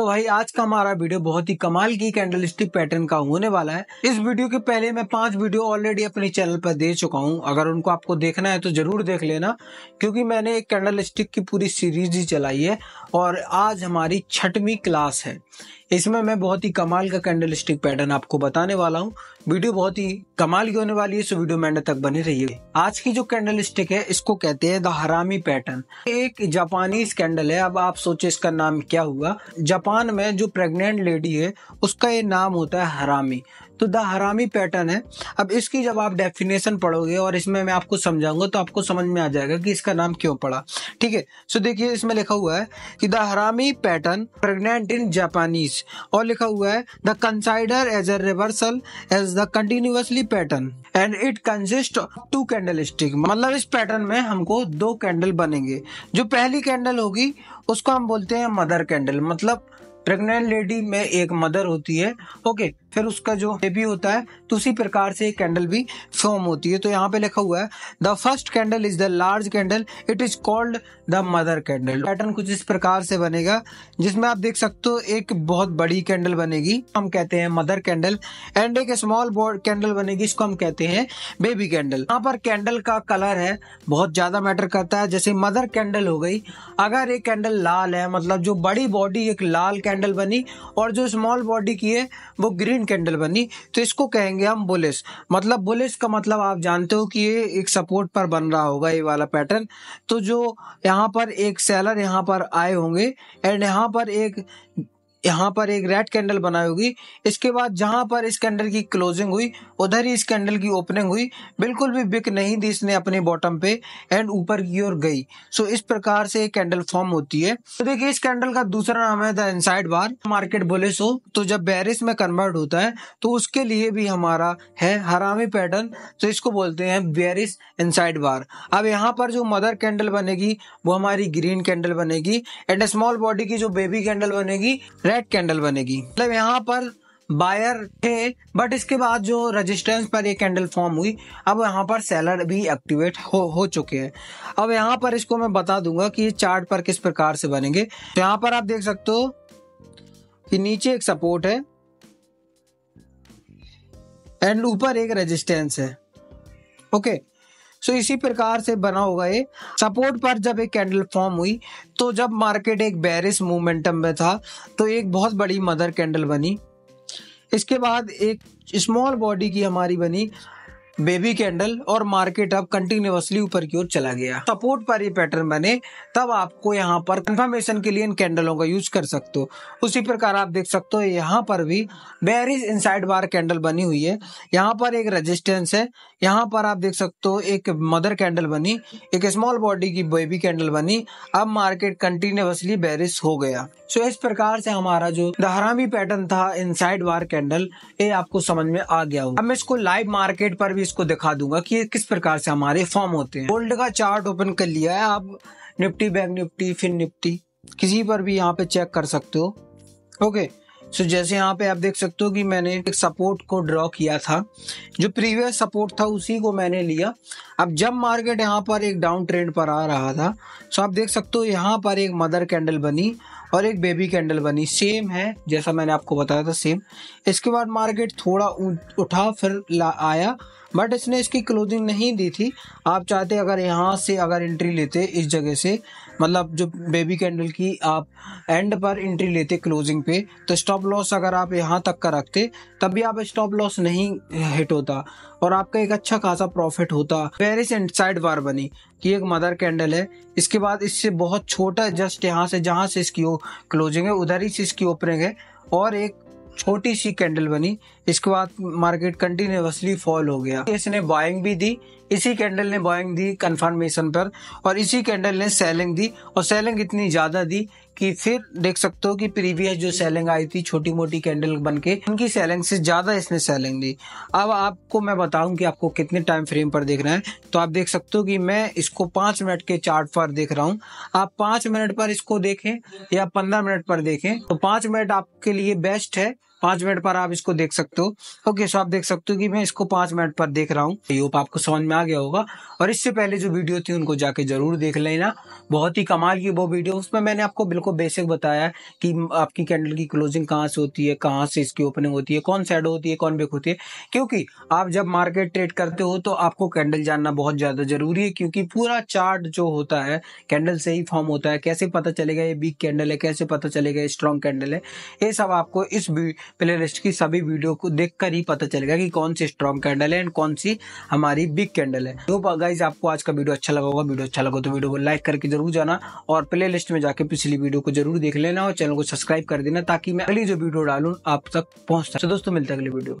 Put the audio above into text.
तो भाई आज का हमारा वीडियो बहुत ही कमाल की कैंडल स्टिक पैटर्न का होने वाला है इस वीडियो के पहले मैं पांच वीडियो ऑलरेडी अपने चैनल पर दे चुका हूं अगर उनको आपको देखना है तो जरूर देख लेना क्योंकि मैंने एक कैंडल स्टिक की पूरी सीरीज ही चलाई है और आज हमारी छठवीं क्लास है इसमें मैं बहुत ही कमाल का कैंडल स्टिक पैटर्न आपको बताने वाला हूँ वीडियो बहुत ही कमाल की होने वाली है इस वीडियो में तक बने रहिए आज की जो कैंडल स्टिक है इसको कहते हैं द हरामी पैटर्न एक जापानीज कैंडल है अब आप सोचे इसका नाम क्या हुआ जापान में जो प्रेग्नेंट लेडी है उसका ये नाम होता है हरामी तो द हरामी पैटर्न है अब इसकी जब आप डेफिनेशन पढ़ोगे और इसमें मैं आपको समझाऊंगा तो आपको समझ में आ जाएगा कि इसका नाम क्यों पड़ा ठीक है सो देखिए इसमें लिखा हुआ है कि द हरामी पैटर्न प्रेग्नेंट इन जापानीज और लिखा हुआ है the consider as a reversal as the continuously pattern and it consist two candle stick मतलब इस पैटर्न में हमको दो कैंडल बनेंगे जो पहली कैंडल होगी उसको हम बोलते हैं मदर कैंडल मतलब प्रेग्नेंट लेडी में एक मदर होती है ओके फिर उसका जो बेबी होता है तो उसी प्रकार से एक कैंडल भी फॉर्म होती है तो यहाँ पे लिखा हुआ है the first candle is the large candle it is called the mother candle pattern कुछ इस प्रकार से बनेगा जिसमें आप देख सकते हो एक बहुत बड़ी कैंडल बनेगी हम कहते हैं मदर कैंडल एंड एक स्मॉल बोर्ड कैंडल बनेगी इसको हम कहते हैं बेबी कैंडल यहाँ पर कैंडल का कलर है बहुत ज्यादा मैटर करता है जैसे मदर कैंडल हो गई अगर एक कैंडल लाल है मतलब जो बड़ी बॉडी एक लाल कैंडल बनी और जो स्मॉल बॉडी की है वो ग्रीन कैंडल बनी तो इसको कहेंगे हम बुलिस मतलब बुलिस का मतलब आप जानते हो कि ये एक सपोर्ट पर बन रहा होगा ये वाला पैटर्न तो जो यहाँ पर एक सेलर यहाँ पर आए होंगे एंड यहाँ पर एक यहाँ पर एक रेड कैंडल बनाई होगी इसके बाद जहां पर इस कैंडल की क्लोजिंग हुई उधर ही इस कैंडल की ओपनिंग हुई बिल्कुल भी बिक नहीं दी इसने अपने बॉटम पे एंड ऊपर की ओर गई सो इस प्रकार से एक कैंडल फॉर्म होती है तो देखिए इस कैंडल का दूसरा नाम है the inside bar market bullish हो तो जब बैरिस में कन्वर्ट होता है तो उसके लिए भी हमारा है हरामी पैटर्न तो इसको बोलते हैं बेरिस इनसाइड बार अब यहाँ पर जो मदर कैंडल बनेगी वो हमारी ग्रीन कैंडल बनेगी एंड स्मॉल बॉडी की जो बेबी कैंडल बनेगी रेड कैंडल बनेगी मतलब यहाँ पर बायर थे बट इसके बाद जो रजिस्टेंस पर ये कैंडल फॉर्म हुई अब यहाँ पर सेलर भी एक्टिवेट हो हो चुके हैं अब यहाँ पर इसको मैं बता दूंगा कि ये चार्ट पर किस प्रकार से बनेंगे तो यहाँ पर आप देख सकते हो कि नीचे एक सपोर्ट है एंड ऊपर एक रेजिस्टेंस है ओके okay, सो इसी प्रकार से बना होगा ये सपोर्ट पर जब एक कैंडल फॉर्म हुई तो जब मार्केट एक बैरिस मोमेंटम में था तो एक बहुत बड़ी मदर कैंडल बनी इसके बाद एक स्मॉल बॉडी की हमारी बनी बेबी कैंडल और मार्केट अब कंटिन्यूसली ऊपर की ओर चला गया सपोर्ट पर ये पैटर्न बने तब आपको यहाँ पर कंफर्मेशन के लिए इन कैंडलों का यूज कर सकते हो उसी प्रकार आप देख सकते हो यहाँ पर भी बेरिज इन बार कैंडल बनी हुई है यहाँ पर एक रेजिस्टेंस है यहाँ पर आप देख सकते हो एक मदर कैंडल बनी एक स्मॉल बॉडी की बेबी कैंडल बनी अब मार्केट कंटिन्यूसली बेरिस हो गया सो इस प्रकार से हमारा जो दहरामी पैटर्न था इन बार कैंडल ये आपको समझ में आ गया हो हम इसको लाइव मार्केट पर भी इसको दिखा दूंगा कि किस प्रकार से हमारे फॉर्म होते हैं गोल्ड का चार्ट ओपन कर लिया है आप निफ्टी बैंक निफ्टी फिन निफ्टी किसी पर भी यहाँ पे चेक कर सकते हो ओके सो जैसे यहाँ पे आप देख सकते हो कि मैंने एक सपोर्ट को ड्रॉ किया था जो प्रीवियस सपोर्ट था उसी को मैंने लिया अब जब मार्केट यहाँ पर एक डाउन ट्रेंड पर आ रहा था सो आप देख सकते हो यहाँ पर एक मदर कैंडल बनी और एक बेबी कैंडल बनी सेम है जैसा मैंने आपको बताया था सेम इसके बाद मार्केट थोड़ा उठा फिर ला आया बट इसने इसकी क्लोजिंग नहीं दी थी आप चाहते अगर यहाँ से अगर एंट्री लेते इस जगह से मतलब जो बेबी कैंडल की आप एंड पर एंट्री लेते क्लोजिंग पे तो स्टॉप लॉस अगर आप यहाँ तक का रखते तब भी आप स्टॉप लॉस नहीं हिट होता और आपका एक अच्छा खासा प्रॉफिट होता पेरिस एंड साइड बार बनी कि एक मदर कैंडल है इसके बाद इससे बहुत छोटा जस्ट यहाँ से जहाँ से इसकी हो क्लोजिंग है उधर ही से इसकी ओपनिंग है और एक छोटी सी कैंडल बनी इसके बाद मार्केट कंटिन्यूसली फॉल हो गया इसने बाइंग भी दी इसी कैंडल ने बाइंग दी कन्फर्मेशन पर और इसी कैंडल ने सेलिंग दी और सेलिंग इतनी ज़्यादा दी कि फिर देख सकते हो कि प्रीवियस जो सेलिंग आई थी छोटी मोटी कैंडल बन के उनकी सेलिंग से ज़्यादा इसने सेलिंग दी अब आपको मैं बताऊं कि आपको कितने टाइम फ्रेम पर देख रहे हैं तो आप देख सकते हो कि मैं इसको पांच मिनट के चार्ट पर देख रहा हूँ आप पांच मिनट पर इसको देखें या पंद्रह मिनट पर देखें तो पांच मिनट आपके लिए बेस्ट है पाँच मिनट पर आप इसको देख सकते हो ओके सो आप देख सकते हो कि मैं इसको पांच मिनट पर देख रहा हूँ आई आपको समझ में आ गया होगा और इससे पहले जो वीडियो थी उनको जाके जरूर देख लेना बहुत ही कमाल की वो वीडियो उसमें मैंने आपको बिल्कुल बेसिक बताया कि आपकी कैंडल की क्लोजिंग कहाँ से होती है कहाँ से इसकी ओपनिंग होती है कौन साइड होती है कौन बेक होती है क्योंकि आप जब मार्केट ट्रेड करते हो तो आपको कैंडल जानना बहुत ज़्यादा जरूरी है क्योंकि पूरा चार्ट जो होता है कैंडल से ही फॉर्म होता है कैसे पता चलेगा ये वीक कैंडल है कैसे पता चलेगा ये स्ट्रॉन्ग कैंडल है ये सब आपको इस प्ले लिस्ट की सभी वीडियो को देख कर ही पता चलेगा की कौन सी स्ट्रॉन्ग कैंडल है एंड कौन सी हमारी बिग कैंडल है तो गाइज आपको आज का वीडियो अच्छा लगा होगा वीडियो अच्छा लगा तो वीडियो को लाइक करके जरूर जाना और प्ले लिस्ट में जाकर पिछली वीडियो को जरूर देख लेना और चैनल को सब्सक्राइब कर देना ताकि मैं अगली जो वीडियो डालू आप तक पहुंच सकते तो दोस्तों मिलते अगली वीडियो